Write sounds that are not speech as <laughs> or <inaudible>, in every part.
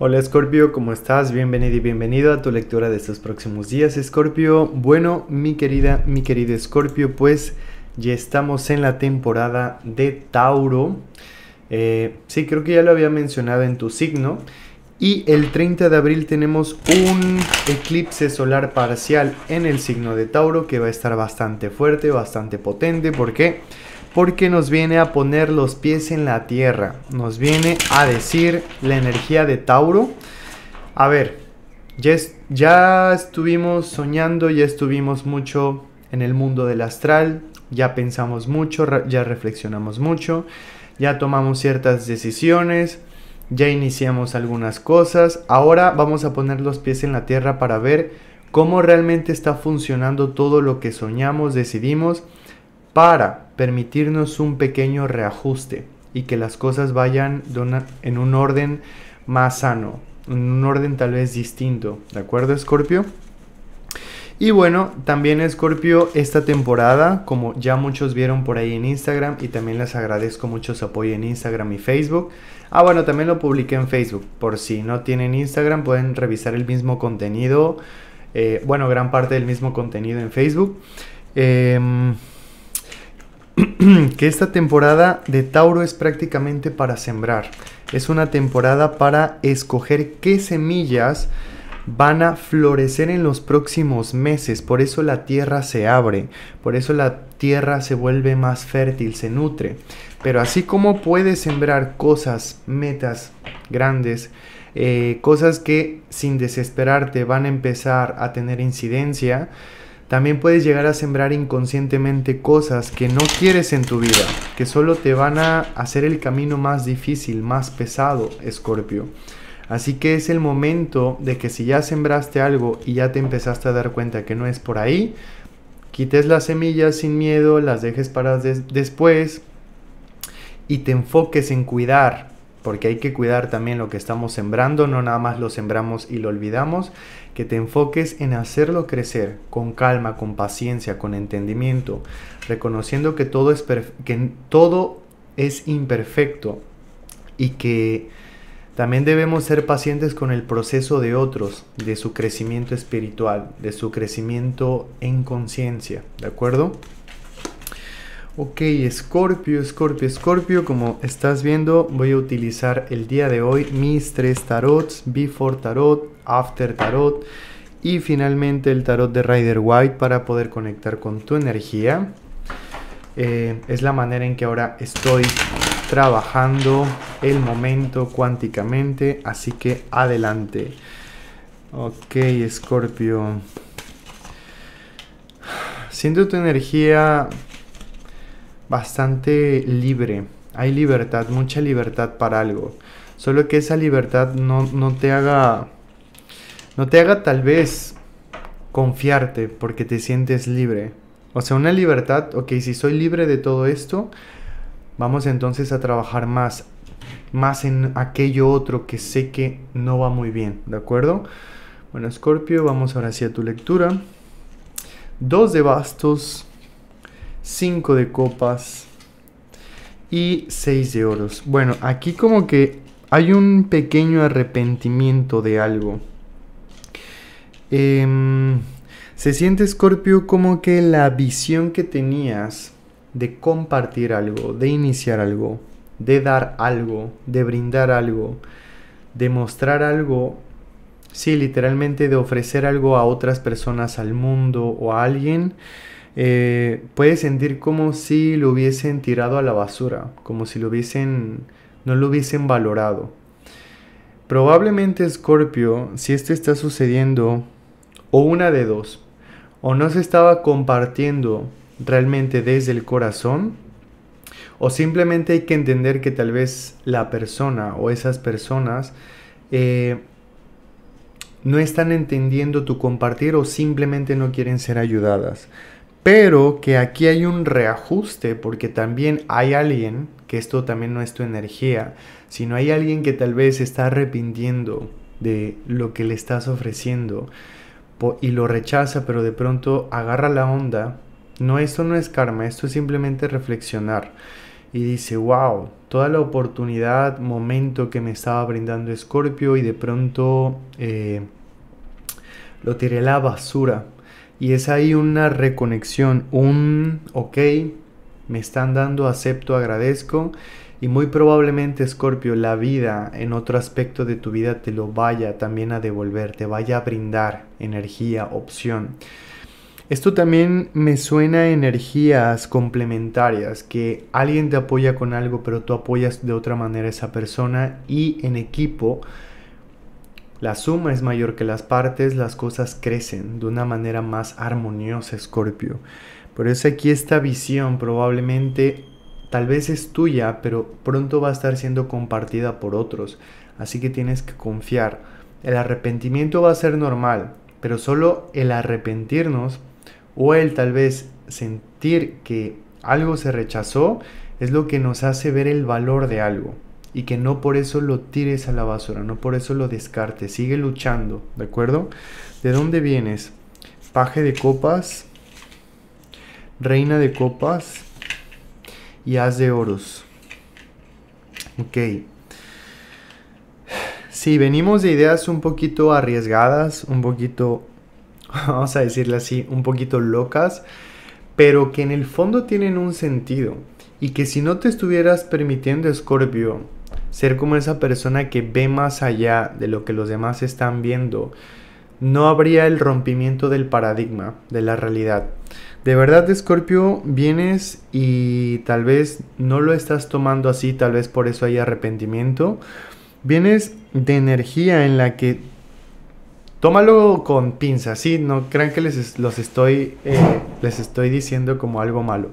Hola Scorpio, ¿cómo estás? Bienvenido y bienvenido a tu lectura de estos próximos días, Scorpio. Bueno, mi querida, mi querido Scorpio, pues ya estamos en la temporada de Tauro. Eh, sí, creo que ya lo había mencionado en tu signo. Y el 30 de abril tenemos un eclipse solar parcial en el signo de Tauro que va a estar bastante fuerte, bastante potente. ¿Por qué? porque nos viene a poner los pies en la tierra. Nos viene a decir la energía de Tauro. A ver, ya, estuvimos soñando, ya estuvimos mucho en el mundo del astral, ya pensamos mucho, ya reflexionamos mucho, ya tomamos ciertas decisiones, ya iniciamos algunas cosas. Ahora vamos a poner los pies en la tierra para ver cómo realmente está funcionando todo lo que soñamos, decidimos para permitirnos un pequeño reajuste y que las cosas vayan en un orden más sano, en un orden tal vez distinto, ¿de acuerdo, Scorpio? Y bueno, también Scorpio esta temporada, como ya muchos vieron por ahí en Instagram y también les agradezco mucho su apoyo en Instagram y Facebook. Ah, bueno, también lo publiqué en Facebook. Por si no tienen Instagram, pueden revisar el mismo contenido, eh, bueno, gran parte del mismo contenido en Facebook. Eh, <clears throat> que esta temporada de Tauro es prácticamente para sembrar. Es una temporada para escoger qué semillas van a florecer en los próximos meses. Por eso la tierra se abre, por eso la tierra se vuelve más fértil, se nutre. Pero así como puedes sembrar cosas, metas grandes, eh, cosas que sin desesperarte van a empezar a tener incidencia, también puedes llegar a sembrar inconscientemente cosas que no quieres en tu vida, que solo te van a hacer el camino más difícil, más pesado, Escorpio. Así que es el momento de que si ya sembraste algo y ya te empezaste a dar cuenta que no es por ahí, quites las semillas sin miedo, las dejes para después y te enfoques en cuidar porque hay que cuidar también lo que estamos sembrando, no nada más lo sembramos y lo olvidamos, que te enfoques en hacerlo crecer con calma, con paciencia, con entendimiento, reconociendo que todo es, que todo es imperfecto y que también debemos ser pacientes con el proceso de otros, de su crecimiento espiritual, de su crecimiento en conciencia, ¿de acuerdo? Ok, Scorpio, Scorpio, Scorpio, como estás viendo, voy a utilizar el día de hoy mis tres tarots, Before Tarot, After Tarot y finalmente el tarot de Rider White para poder conectar con tu energía. Eh, es la manera en que ahora estoy trabajando el momento cuánticamente, así que adelante. Ok, Scorpio. Siento tu energía bastante libre. Hay libertad, mucha libertad para algo. Solo que esa libertad no, te haga... No te haga tal vez confiarte porque te sientes libre. O sea, una libertad, ok, si soy libre de todo esto, vamos entonces a trabajar más, más en aquello otro que sé que no va muy bien, ¿de acuerdo? Bueno, Scorpio, vamos ahora hacia tu lectura. Dos de bastos, 5 de copas y 6 de oros. Bueno, aquí como que hay un pequeño arrepentimiento de algo. Em, se siente Scorpio como que la visión que tenías de compartir algo, de iniciar algo, de dar algo, de brindar algo, de mostrar algo, sí, literalmente de ofrecer algo a otras personas, al mundo o a alguien, eh, puede sentir como si lo hubiesen tirado a la basura, como si lo hubiesen, no lo hubiesen valorado. Probablemente Scorpio, si esto está sucediendo, o una de dos, o no se estaba compartiendo realmente desde el corazón, o simplemente hay que entender que tal vez la persona o esas personas eh, no están entendiendo tu compartir o simplemente no quieren ser ayudadas pero que aquí hay un reajuste porque también hay alguien, que esto también no es tu energía, sino hay alguien que tal vez está arrepintiendo de lo que le estás ofreciendo y lo rechaza, pero de pronto agarra la onda. No, esto no es karma, esto es simplemente reflexionar. Y dice, wow, toda la oportunidad, momento que me estaba brindando Scorpio y de pronto eh, lo tiré a la basura y es ahí una reconexión, un ok, me están dando, acepto, agradezco. Y muy probablemente, Scorpio, la vida en otro aspecto de tu vida te lo vaya también a devolver, te vaya a brindar energía, opción. Esto también me suena a energías complementarias, que alguien te apoya con algo, pero tú apoyas de otra manera a esa persona y en equipo la suma es mayor que las partes, las cosas crecen de una manera más armoniosa, Escorpio. Por eso aquí esta visión probablemente tal vez es tuya, pero pronto va a estar siendo compartida por otros. Así que tienes que confiar. El arrepentimiento va a ser normal, pero solo el arrepentirnos o el tal vez sentir que algo se rechazó es lo que nos hace ver el valor de algo y que no por eso lo tires a la basura, no por eso lo descartes, sigue luchando, ¿de acuerdo? ¿De dónde vienes? Paje de copas, reina de copas y haz de oros. Ok. si, venimos de ideas un poquito arriesgadas, un poquito, <laughs> vamos a decirle así, un poquito locas, pero que en el fondo tienen un sentido y que si no te estuvieras permitiendo, Scorpio, ser como esa persona que ve más allá de lo que los demás están viendo, no habría el rompimiento del paradigma, de la realidad. De verdad, Scorpio, vienes y tal vez no lo estás tomando así, tal vez por eso hay arrepentimiento. Vienes de energía en la que tómalo con pinzas, sí, no crean que les, los estoy, eh, les estoy diciendo como algo malo.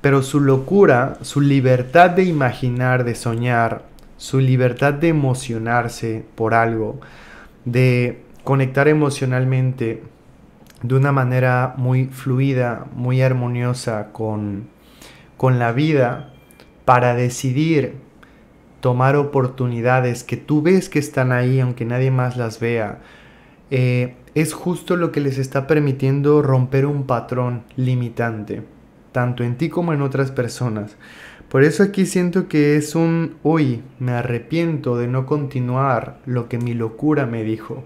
Pero su locura, su libertad de imaginar, de soñar, su libertad de emocionarse por algo, de conectar emocionalmente de una manera muy fluida, muy armoniosa con, la vida, para decidir tomar oportunidades que tú ves que están ahí, aunque nadie más las vea, eh, es justo lo que les está permitiendo romper un patrón limitante, tanto en ti como en otras personas. Por eso aquí siento que es un, hoy me arrepiento de no continuar lo que mi locura me dijo.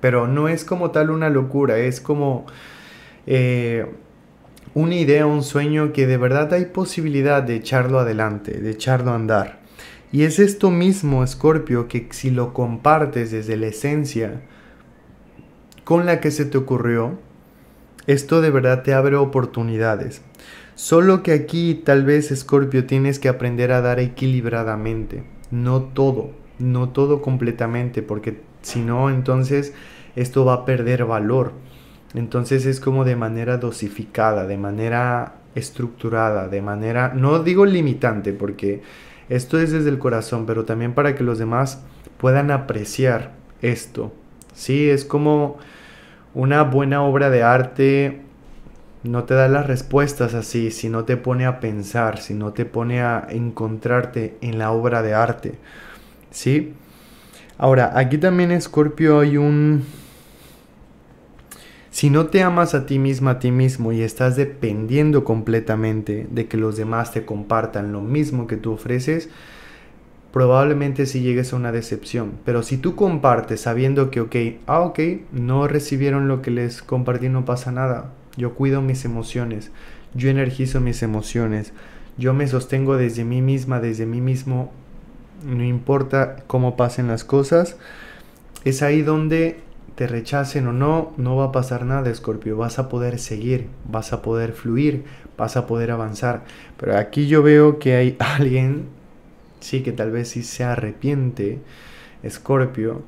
Pero no es como tal una locura, es como eh, una idea, un sueño que de verdad hay posibilidad de echarlo adelante, de echarlo a andar. Y es esto mismo, Escorpio, que si lo compartes desde la esencia con la que se te ocurrió, esto de verdad te abre oportunidades. Solo que aquí tal vez Scorpio tienes que aprender a dar equilibradamente, no todo, no todo completamente, porque si no, entonces esto va a perder valor. Entonces es como de manera dosificada, de manera estructurada, de manera, no digo limitante, porque esto es desde el corazón, pero también para que los demás puedan apreciar esto. Sí, es como una buena obra de arte no te da las respuestas así, si no te pone a pensar, si no te pone a encontrarte en la obra de arte. ¿Sí? Ahora, aquí también Scorpio hay un... Si no te amas a ti misma, a ti mismo y estás dependiendo completamente de que los demás te compartan lo mismo que tú ofreces, probablemente si llegues a una decepción. Pero si tú compartes sabiendo que, ok, ah, ok, no recibieron lo que les compartí, no pasa nada yo cuido mis emociones, yo energizo mis emociones, yo me sostengo desde mí misma, desde mí mismo, no importa cómo pasen las cosas. Es ahí donde te rechacen o no, no va a pasar nada, Escorpio. Vas a poder seguir, vas a poder fluir, vas a poder avanzar. Pero aquí yo veo que hay <laughs> alguien, sí, que tal vez sí se arrepiente, Escorpio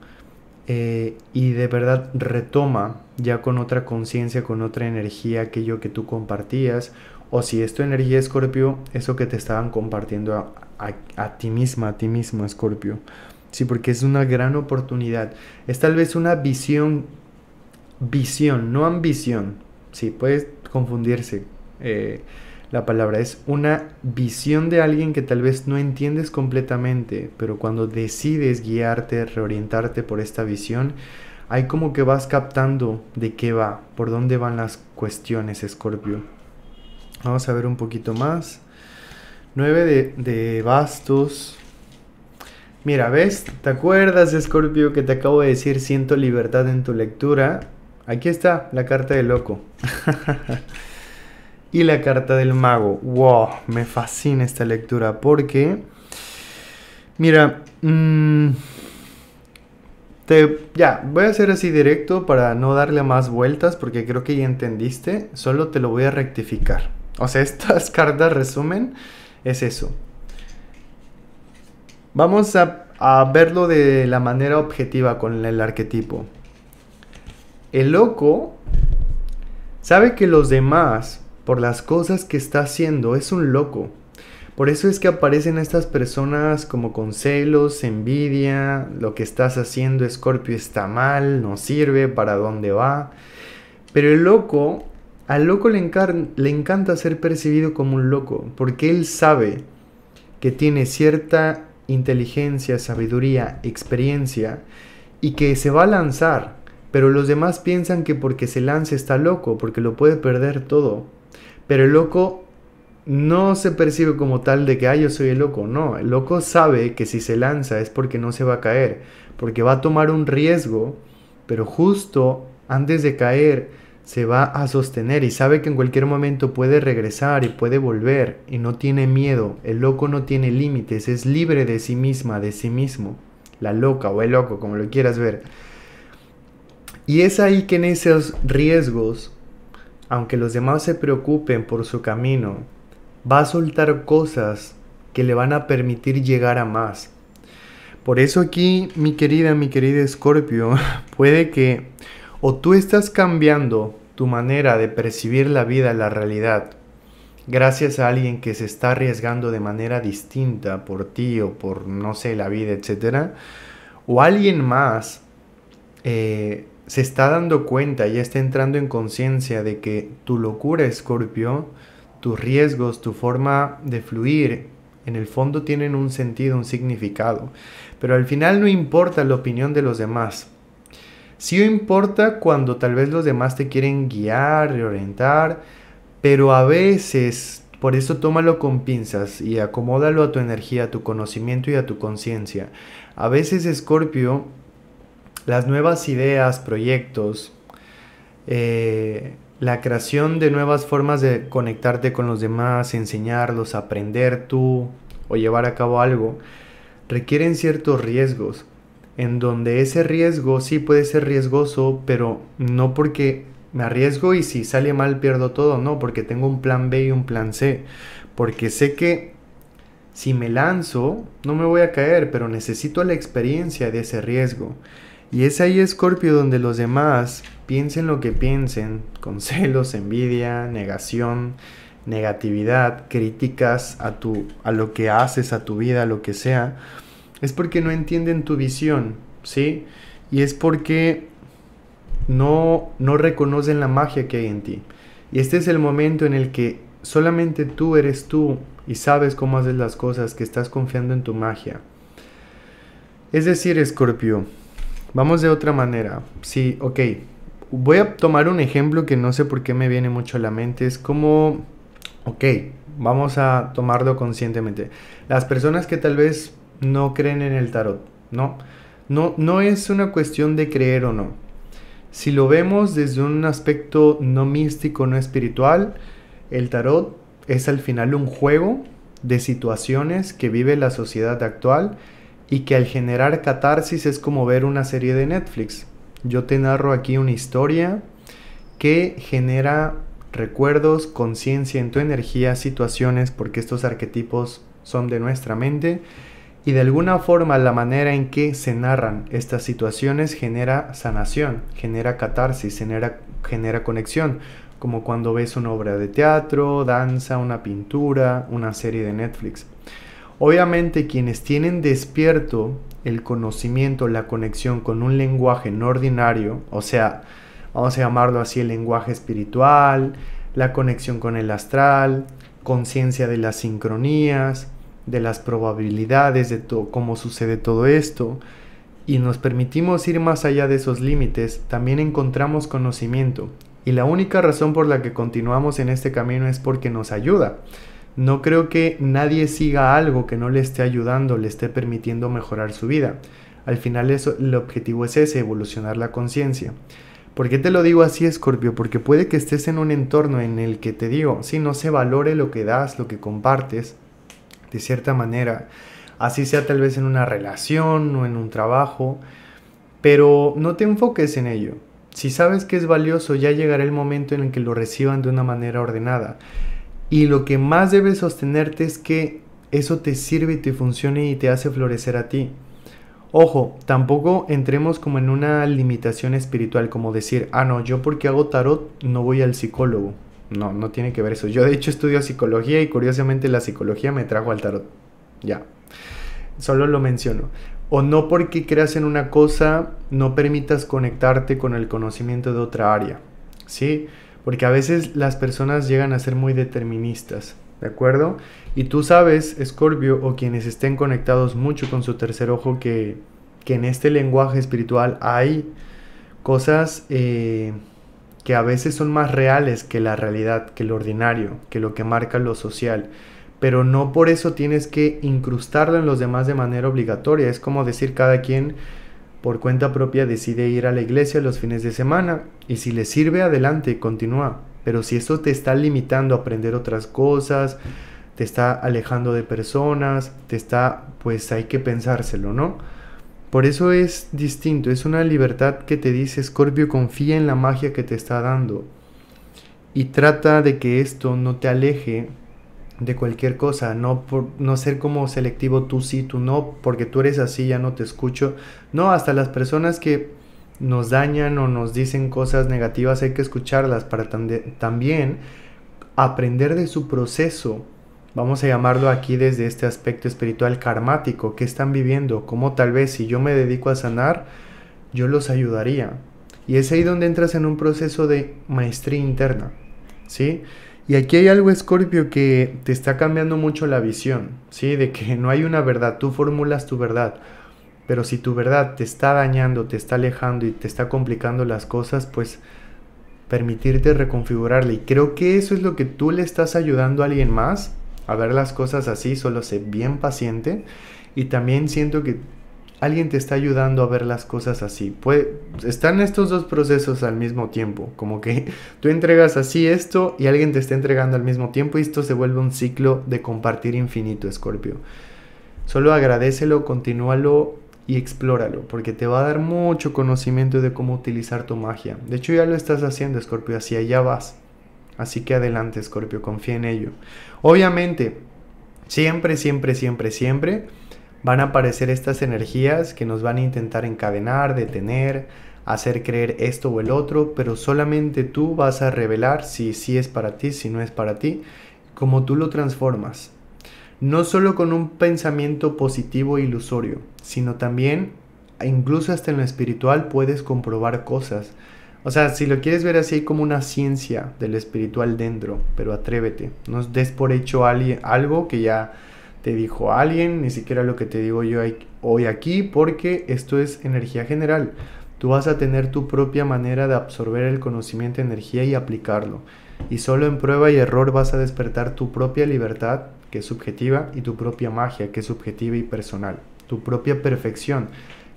eh, y de verdad retoma ya con otra conciencia, con otra energía aquello que tú compartías. O si es energía escorpio, eso que te estaban compartiendo a, ti misma, a ti mismo escorpio. Sí, porque es una gran oportunidad. Es tal vez una visión, visión, no ambición. Sí, puedes confundirse. Eh, la palabra es una visión de alguien que tal vez no entiendes completamente, pero cuando decides guiarte, reorientarte por esta visión, hay como que vas captando de qué va, por dónde van las cuestiones, Escorpio. Vamos a ver un poquito más. 9 de, de bastos. Mira, ¿ves? ¿Te acuerdas, Escorpio, que te acabo de decir siento libertad en tu lectura? Aquí está la carta de loco. <laughs> y la carta del mago. ¡Wow! Me fascina esta lectura porque, mira, mm, ya, voy a hacer así directo para no darle más vueltas porque creo que ya entendiste, solo te lo voy a rectificar. O sea, <laughs> estas cartas resumen es eso. Vamos a, a verlo de la manera objetiva con el arquetipo. El loco sabe que los demás por las cosas que está haciendo. Es un loco. Por eso es que aparecen estas personas como con celos, envidia, lo que estás haciendo Scorpio está mal, no sirve, para dónde va. Pero el loco, al loco le, le encanta ser percibido como un loco, porque él sabe que tiene cierta inteligencia, sabiduría, experiencia y que se va a lanzar, pero los demás piensan que porque se lance está loco, porque lo puede perder todo. Pero el loco no se percibe como tal de que, ah, yo soy el loco. No, el loco sabe que si se lanza es porque no se va a caer, porque va a tomar un riesgo, pero justo antes de caer se va a sostener y sabe que en cualquier momento puede regresar y puede volver y no tiene miedo. El loco no tiene límites, es libre de sí misma, de sí mismo. La loca o el loco, como lo quieras ver. Y es ahí que en esos riesgos aunque los demás se preocupen por su camino, va a soltar cosas que le van a permitir llegar a más. Por eso aquí, mi querida, mi querida Escorpio, <laughs> puede que o tú estás cambiando tu manera de percibir la vida, la realidad, gracias a alguien que se está arriesgando de manera distinta por ti o por, no sé, la vida, etcétera, O alguien más eh, se está dando cuenta, ya está entrando en conciencia de que tu locura, Escorpio, tus riesgos, tu forma de fluir, en el fondo tienen un sentido, un significado. Pero al final no importa la opinión de los demás. Sí importa cuando tal vez los demás te quieren guiar, reorientar, pero a veces, por eso tómalo con pinzas y acomódalo a tu energía, a tu conocimiento y a tu conciencia. A veces, Escorpio, las nuevas ideas, proyectos, eh, la creación de nuevas formas de conectarte con los demás, enseñarlos, aprender tú o llevar a cabo algo, requieren ciertos riesgos, en donde ese riesgo sí puede ser riesgoso, pero no porque me arriesgo y si sale mal pierdo todo, no, porque tengo un plan B y un plan C, porque sé que si me lanzo no me voy a caer, pero necesito la experiencia de ese riesgo. Y es ahí, Scorpio, donde los demás piensen lo que piensen, <laughs> con celos, envidia, negación, negatividad, críticas a, tu, a lo que haces, a tu vida, a lo que sea, es porque no entienden tu visión, ¿sí? Y es porque no, no reconocen la magia que hay en ti. Y este es el momento en el que solamente tú eres tú y sabes cómo haces las cosas, que estás confiando en tu magia. Es decir, Scorpio... Vamos de otra manera. Sí, ok. Voy a tomar un ejemplo que no sé por qué me viene mucho a la mente. Es como, ok, vamos a tomarlo conscientemente. Las personas que tal vez no creen en el tarot, ¿no? No, no es una cuestión de creer o no. Si lo vemos desde un aspecto no místico, no espiritual, el tarot es al final un juego de situaciones que vive la sociedad actual y que al generar catarsis es como ver una serie de Netflix. Yo te narro aquí una historia que genera recuerdos, conciencia en tu energía, situaciones, porque estos arquetipos son de nuestra mente y de alguna forma la manera en que se narran estas situaciones genera sanación, genera catarsis, genera, genera conexión, como cuando ves una obra de teatro, danza, una pintura, una serie de Netflix. Obviamente quienes tienen despierto el conocimiento, la conexión con un lenguaje no ordinario, o sea, vamos a llamarlo así el lenguaje espiritual, la conexión con el astral, conciencia de las sincronías, de las probabilidades, de cómo sucede todo esto, y nos permitimos ir más allá de esos límites, también encontramos conocimiento. Y la única razón por la que continuamos en este camino es porque nos ayuda. No creo que nadie siga algo que no le esté ayudando, le esté permitiendo mejorar su vida. Al final eso, el objetivo es ese, evolucionar la conciencia. ¿Por qué te lo digo así, Scorpio? Porque puede que estés en un entorno en el que te digo, si no se valore lo que das, lo que compartes, de cierta manera, así sea tal vez en una relación o en un trabajo, pero no te enfoques en ello. Si sabes que es valioso, ya llegará el momento en el que lo reciban de una manera ordenada. Y lo que más debes sostenerte es que eso te sirve y te funcione y te hace florecer a ti. Ojo, tampoco entremos como en una limitación espiritual, como decir, ah, no, yo porque hago tarot no voy al psicólogo. No, no tiene que ver eso. Yo de hecho estudio psicología y curiosamente la psicología me trajo al tarot. Ya. Solo lo menciono. O no porque creas en una cosa, no permitas conectarte con el conocimiento de otra área. ¿Sí? porque a veces las personas llegan a ser muy deterministas, ¿de acuerdo? Y tú sabes, Escorpio, o quienes estén conectados mucho con su tercer ojo, que, en este lenguaje espiritual hay cosas eh, que a veces son más reales que la realidad, que lo ordinario, que lo que marca lo social. Pero no por eso tienes que incrustarlo en los demás de manera obligatoria. Es como decir cada quien por cuenta propia decide ir a la iglesia los fines de semana y si le sirve adelante, continúa. Pero si esto te está limitando a aprender otras cosas, te está alejando de personas, te está, pues hay que pensárselo, ¿no? Por eso es distinto, es una libertad que te dice Scorpio, confía en la magia que te está dando y trata de que esto no te aleje de cualquier cosa, no, por, no ser como selectivo tú sí, tú no, porque tú eres así, ya no te escucho. No, hasta las personas que nos dañan o nos dicen cosas negativas hay que escucharlas para también aprender de su proceso. Vamos a llamarlo aquí desde este aspecto espiritual karmático, que están viviendo, como tal vez si yo me dedico a sanar, yo los ayudaría. Y es ahí donde entras en un proceso de maestría interna, ¿sí? Y aquí hay algo, Scorpio, que te está cambiando mucho la visión, ¿sí? De que no hay una verdad, tú formulas tu verdad. Pero si tu verdad te está dañando, te está alejando y te está complicando las cosas, pues permitirte reconfigurarla Y creo que eso es lo que tú le estás ayudando a alguien más, a ver las cosas así, solo sé bien paciente. Y también siento que alguien te está ayudando a ver las cosas así. están estos dos procesos al mismo tiempo, como que <laughs> tú entregas así esto y alguien te está entregando al mismo tiempo y esto se vuelve un ciclo de compartir infinito, Escorpio. Solo agradecelo, continúalo y explóralo, porque te va a dar mucho conocimiento de cómo utilizar tu magia. De hecho, ya lo estás haciendo, Escorpio, así allá vas. Así que adelante, Escorpio, confía en ello. Obviamente, siempre, siempre, siempre, siempre van a aparecer estas energías que nos van a intentar encadenar, detener, hacer creer esto o el otro, pero solamente tú vas a revelar si sí es para ti, si no es para ti, como tú lo transformas. No solo con un pensamiento positivo e ilusorio, sino también, incluso hasta en lo espiritual, puedes comprobar cosas. O sea, si lo quieres ver así, hay como una ciencia del espiritual dentro, pero atrévete, no des por hecho algo que ya te dijo alguien, ni siquiera lo que te digo yo hoy aquí, porque esto es energía general. Tú vas a tener tu propia manera de absorber el conocimiento energía y aplicarlo. Y solo en prueba y error vas a despertar tu propia libertad, que es subjetiva, y tu propia magia, que es subjetiva y personal. Tu propia perfección,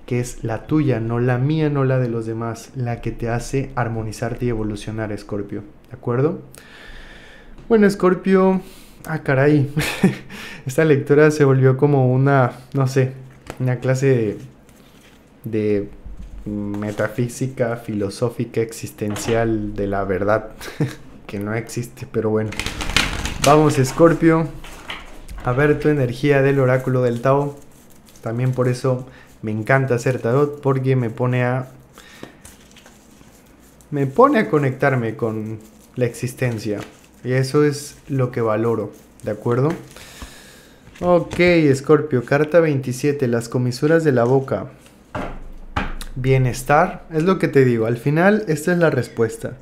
que es la tuya, no la mía, no la de los demás, la que te hace armonizarte y evolucionar, Escorpio. ¿De acuerdo? Bueno, Escorpio, ah, caray, <laughs> esta lectura se volvió como una, no sé, una clase de, metafísica, filosófica, existencial de la verdad, <laughs> que no existe, pero bueno. Vamos, Scorpio, a ver tu energía del oráculo del Tao. También por eso me encanta hacer tarot, porque me pone a... Me pone a conectarme con la existencia. Y eso es lo que valoro, ¿de acuerdo? Ok, Scorpio, carta 27, las comisuras de la boca. Bienestar, es lo que te digo, al final esta es la respuesta.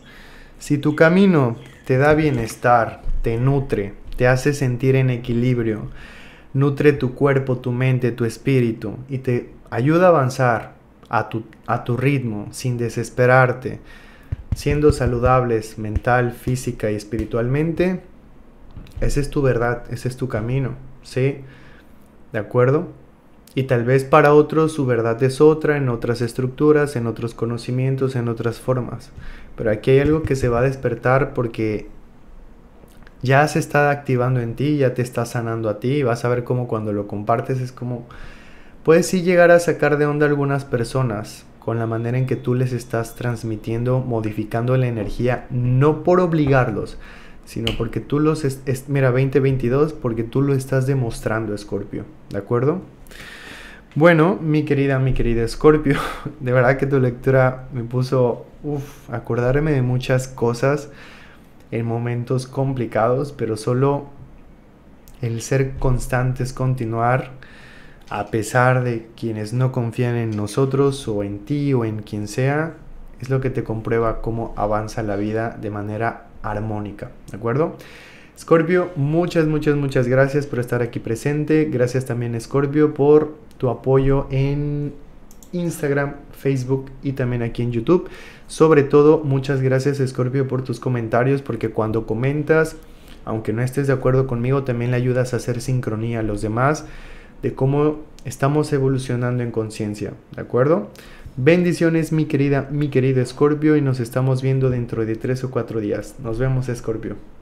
Si tu camino te da bienestar, te nutre, te hace sentir en equilibrio, nutre tu cuerpo, tu mente, tu espíritu y te ayuda a avanzar a tu, a tu ritmo sin desesperarte, siendo saludables mental, física y espiritualmente, esa es tu verdad, ese es tu camino, ¿sí? ¿De acuerdo? Y tal vez para otros su verdad es otra, en otras estructuras, en otros conocimientos, en otras formas. Pero aquí hay algo que se va a despertar porque ya se está activando en ti, ya te está sanando a ti. vas a ver cómo cuando lo compartes es como... Puedes sí llegar a sacar de onda algunas personas, con la manera en que tú les estás transmitiendo, modificando la energía, no por obligarlos, sino porque tú los, es, mira, 2022, porque tú lo estás demostrando, Escorpio, ¿de acuerdo? Bueno, mi querida, mi querida Escorpio, <laughs> de verdad que tu lectura me puso, uff, acordarme de muchas cosas en momentos complicados, pero solo el ser constante es continuar a pesar de quienes no confían en nosotros o en ti o en quien sea, es lo que te comprueba cómo avanza la vida de manera armónica, ¿de acuerdo? Scorpio, muchas, muchas, muchas gracias por estar aquí presente. Gracias también Scorpio por tu apoyo en Instagram, Facebook y también aquí en YouTube. Sobre todo, muchas gracias Scorpio por tus comentarios, porque cuando comentas, aunque no estés de acuerdo conmigo, también le ayudas a hacer sincronía a los demás de cómo estamos evolucionando en conciencia, ¿de acuerdo? Bendiciones mi querida, mi querido Escorpio y nos estamos viendo dentro de tres o cuatro días. Nos vemos Escorpio.